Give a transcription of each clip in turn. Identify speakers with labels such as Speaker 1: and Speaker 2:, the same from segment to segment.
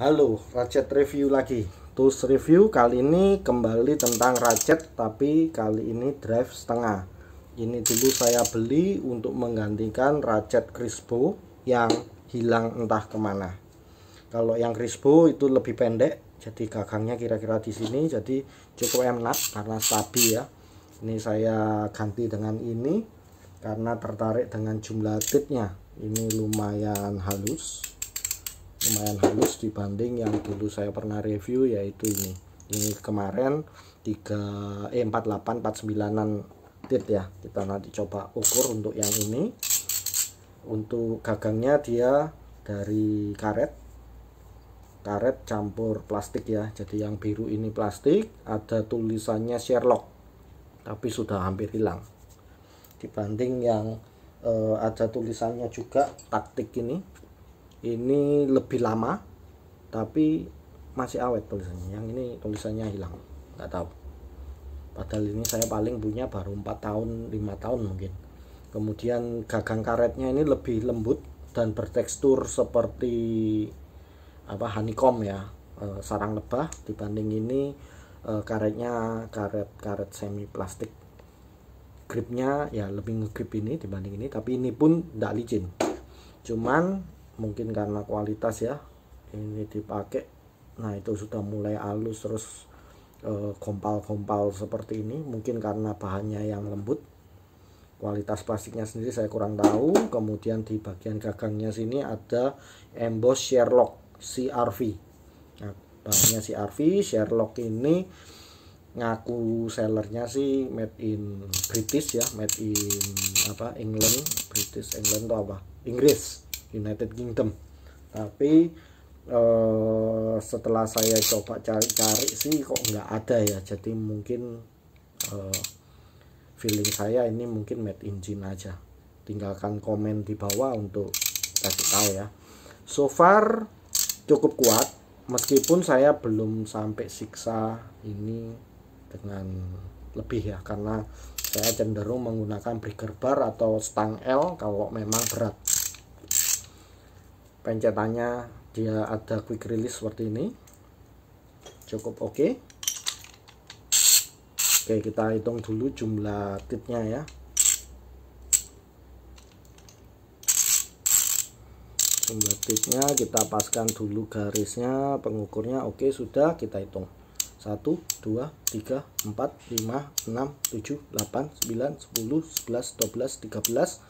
Speaker 1: Halo, Ratchet Review lagi. Tools Review kali ini kembali tentang Ratchet, tapi kali ini drive setengah. Ini dulu saya beli untuk menggantikan Ratchet Crispo yang hilang entah kemana. Kalau yang Crispo itu lebih pendek, jadi gagangnya kira-kira di sini, jadi cukup enak karena stabil ya. Ini saya ganti dengan ini karena tertarik dengan jumlah titnya. Ini lumayan halus lumayan halus dibanding yang dulu saya pernah review yaitu ini ini kemarin 3 eh 48 49an tit ya kita nanti coba ukur untuk yang ini untuk gagangnya dia dari karet karet campur plastik ya jadi yang biru ini plastik ada tulisannya Sherlock tapi sudah hampir hilang dibanding yang eh, ada tulisannya juga taktik ini ini lebih lama tapi masih awet tulisannya yang ini tulisannya hilang nggak tahu padahal ini saya paling punya baru 4 tahun 5 tahun mungkin kemudian gagang karetnya ini lebih lembut dan bertekstur seperti apa honeycomb ya eh, sarang lebah dibanding ini eh, karetnya karet karet semi plastik gripnya ya lebih ngegrip ini dibanding ini tapi ini pun tidak licin cuman mungkin karena kualitas ya ini dipakai nah itu sudah mulai halus terus kompal-kompal eh, e, seperti ini mungkin karena bahannya yang lembut kualitas plastiknya sendiri saya kurang tahu kemudian di bagian gagangnya sini ada emboss Sherlock CRV nah, bahannya CRV Sherlock ini ngaku sellernya sih made in British ya made in apa England British England atau apa Inggris United Kingdom tapi uh, setelah saya coba cari-cari sih kok nggak ada ya jadi mungkin uh, feeling saya ini mungkin made in China aja tinggalkan komen di bawah untuk kasih tahu ya so far cukup kuat meskipun saya belum sampai siksa ini dengan lebih ya karena saya cenderung menggunakan breaker bar atau stang L kalau memang berat pencetannya dia ada quick release seperti ini cukup oke okay. oke okay, kita hitung dulu jumlah tipnya ya jumlah tipnya kita paskan dulu garisnya pengukurnya oke okay, sudah kita hitung 1 2 3 4 5 6 7 8 9 10 11 12 13 14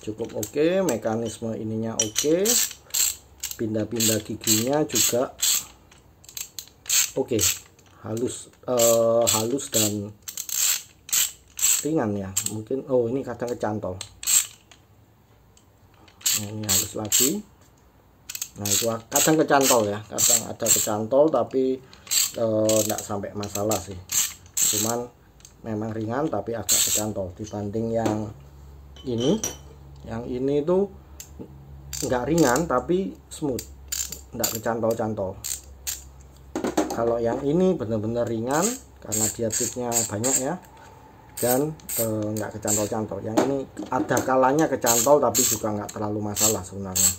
Speaker 1: cukup oke okay, mekanisme ininya oke okay. pindah-pindah giginya juga oke okay. halus uh, halus dan ringan ya mungkin oh ini kadang kecantol nah, ini halus lagi nah itu kadang kecantol ya kadang ada kecantol tapi tidak eh, sampai masalah sih cuman memang ringan tapi agak kecantol dibanding yang ini yang ini tuh nggak ringan tapi smooth nggak kecantol-cantol kalau yang ini benar-benar ringan karena dia tipnya banyak ya dan nggak eh, nggak kecantol-cantol yang ini ada kalanya kecantol tapi juga nggak terlalu masalah sebenarnya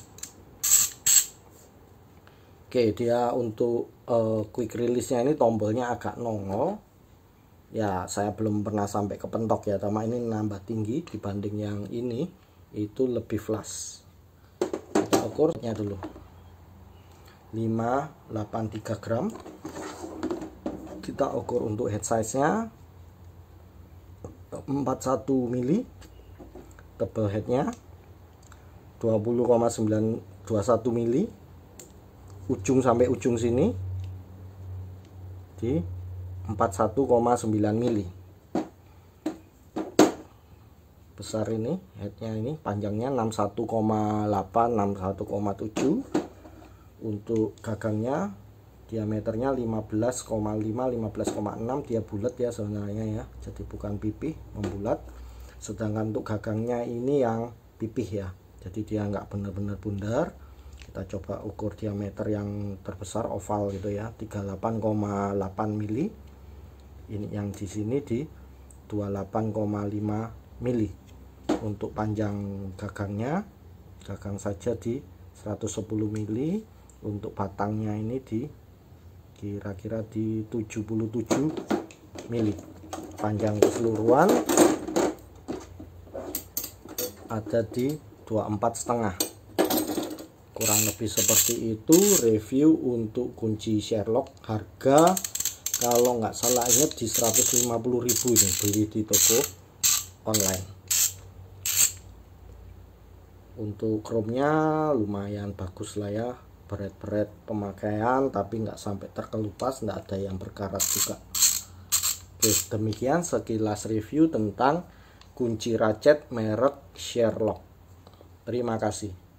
Speaker 1: oke dia untuk eh, quick release nya ini tombolnya agak nongol ya saya belum pernah sampai ke pentok ya sama ini nambah tinggi dibanding yang ini itu lebih flash kita ukurnya dulu 583 gram kita ukur untuk head size nya 41 mili tebal headnya 20,921 mili ujung sampai ujung sini di 41,9 mili besar ini headnya ini panjangnya 61,8 61,7 untuk gagangnya diameternya 15,5 15,6 dia bulat ya sebenarnya ya jadi bukan pipih membulat sedangkan untuk gagangnya ini yang pipih ya jadi dia nggak benar-benar bundar kita coba ukur diameter yang terbesar oval gitu ya 38,8 mili ini yang di sini di 28,5 mili untuk panjang gagangnya gagang saja di 110 mili untuk batangnya ini di kira-kira di 77 mili panjang keseluruhan ada di 24 setengah kurang lebih seperti itu review untuk kunci Sherlock harga kalau nggak salah ingat di 150.000 ini beli di toko online untuk chrome-nya lumayan bagus lah ya beret-beret pemakaian tapi nggak sampai terkelupas nggak ada yang berkarat juga oke demikian sekilas review tentang kunci racet merek Sherlock terima kasih